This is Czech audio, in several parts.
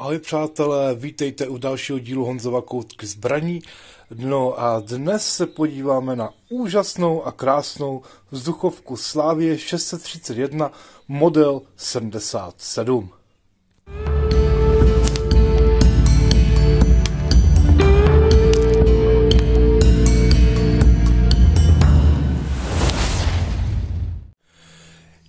Ahoj přátelé, vítejte u dalšího dílu Honzova koutky zbraní. No a dnes se podíváme na úžasnou a krásnou vzduchovku Slávie 631 model 77.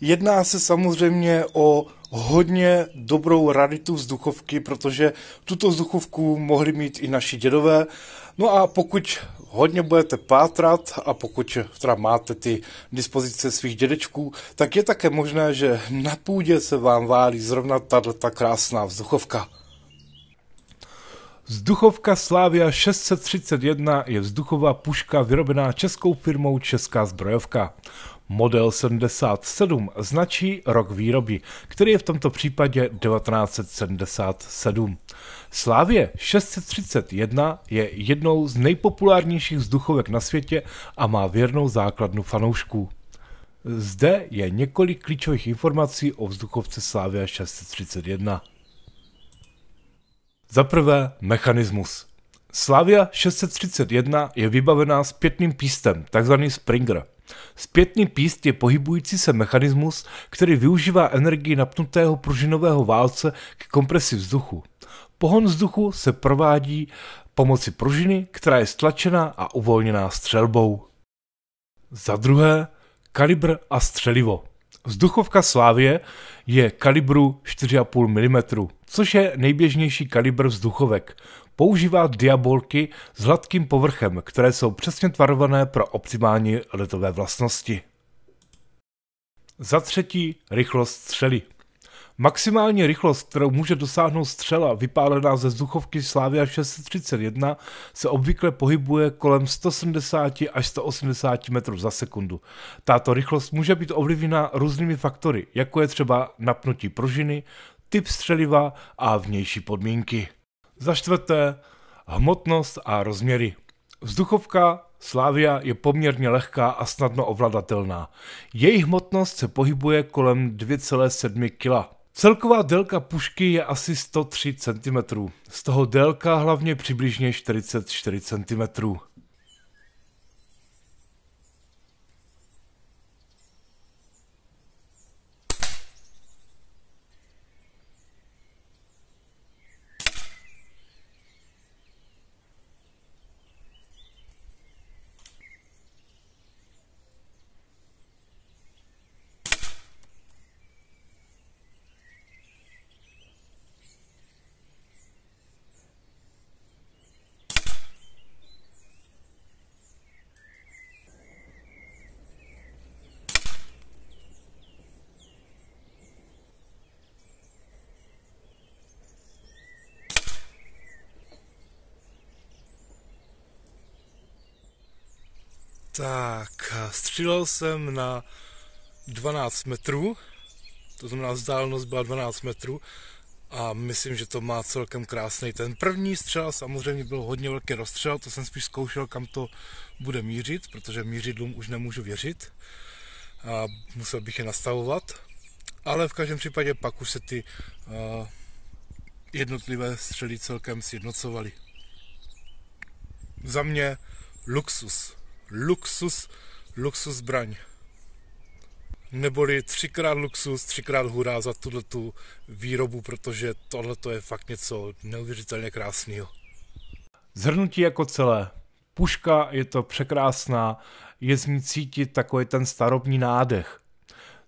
Jedná se samozřejmě o hodně dobrou raritu vzduchovky, protože tuto vzduchovku mohli mít i naši dědové. No a pokud hodně budete pátrat a pokud teda máte ty dispozice svých dědečků, tak je také možné, že na půdě se vám válí zrovna tato krásná vzduchovka. Vzduchovka Slavia 631 je vzduchová puška vyrobená českou firmou Česká zbrojovka. Model 77 značí rok výroby, který je v tomto případě 1977. Slávě 631 je jednou z nejpopulárnějších vzduchovek na světě a má věrnou základnu fanoušků. Zde je několik klíčových informací o vzduchovce Slavia 631. Za prvé, mechanismus. Slavia 631 je vybavená zpětným pístem, takzvaným Springer. Zpětný píst je pohybující se mechanismus, který využívá energii napnutého pružinového válce k kompresi vzduchu. Pohon vzduchu se provádí pomocí pružiny, která je stlačená a uvolněná střelbou. Za druhé, kalibr a střelivo. Vzduchovka Slávě je kalibru 4,5 mm, což je nejběžnější kalibr vzduchovek. Používá diabolky s hladkým povrchem, které jsou přesně tvarované pro optimální letové vlastnosti. Za třetí, rychlost střely. Maximální rychlost, kterou může dosáhnout střela vypálená ze vzduchovky Slavia 631, se obvykle pohybuje kolem 170 až 180 metrů za sekundu. Tato rychlost může být ovlivněna různými faktory, jako je třeba napnutí pružiny, typ střeliva a vnější podmínky. Za čtvrté, hmotnost a rozměry. Vzduchovka Slavia je poměrně lehká a snadno ovladatelná. Její hmotnost se pohybuje kolem 2,7 kg. Celková délka pušky je asi 103 cm, z toho délka hlavně přibližně 44 cm. Tak, střílel jsem na 12 metrů, to znamená vzdálenost byla 12 metrů a myslím, že to má celkem krásný. Ten první střel samozřejmě byl hodně velký rozstřel, to jsem spíš zkoušel, kam to bude mířit, protože mířidlům už nemůžu věřit a musel bych je nastavovat. Ale v každém případě pak už se ty uh, jednotlivé střely celkem sjednocovaly. Za mě luxus luxus, luxus zbraň. Neboli třikrát luxus, třikrát hurá za tuhle tu výrobu, protože tohle je fakt něco neuvěřitelně krásného. Zhrnutí jako celé. Puška je to překrásná, je z ní cítit takový ten starobní nádech.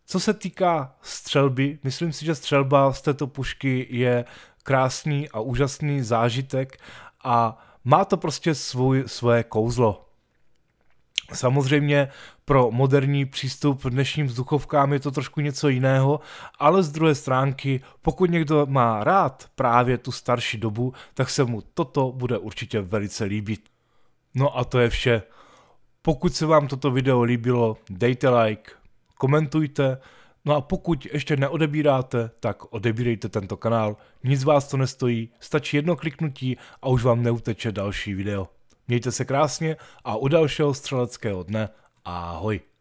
Co se týká střelby, myslím si, že střelba z této pušky je krásný a úžasný zážitek a má to prostě svůj, svoje kouzlo. Samozřejmě pro moderní přístup dnešním vzduchovkám je to trošku něco jiného, ale z druhé stránky, pokud někdo má rád právě tu starší dobu, tak se mu toto bude určitě velice líbit. No a to je vše. Pokud se vám toto video líbilo, dejte like, komentujte, no a pokud ještě neodebíráte, tak odebírejte tento kanál. Nic vás to nestojí, stačí jedno kliknutí a už vám neuteče další video. Mějte se krásně a u dalšího střeleckého dne ahoj.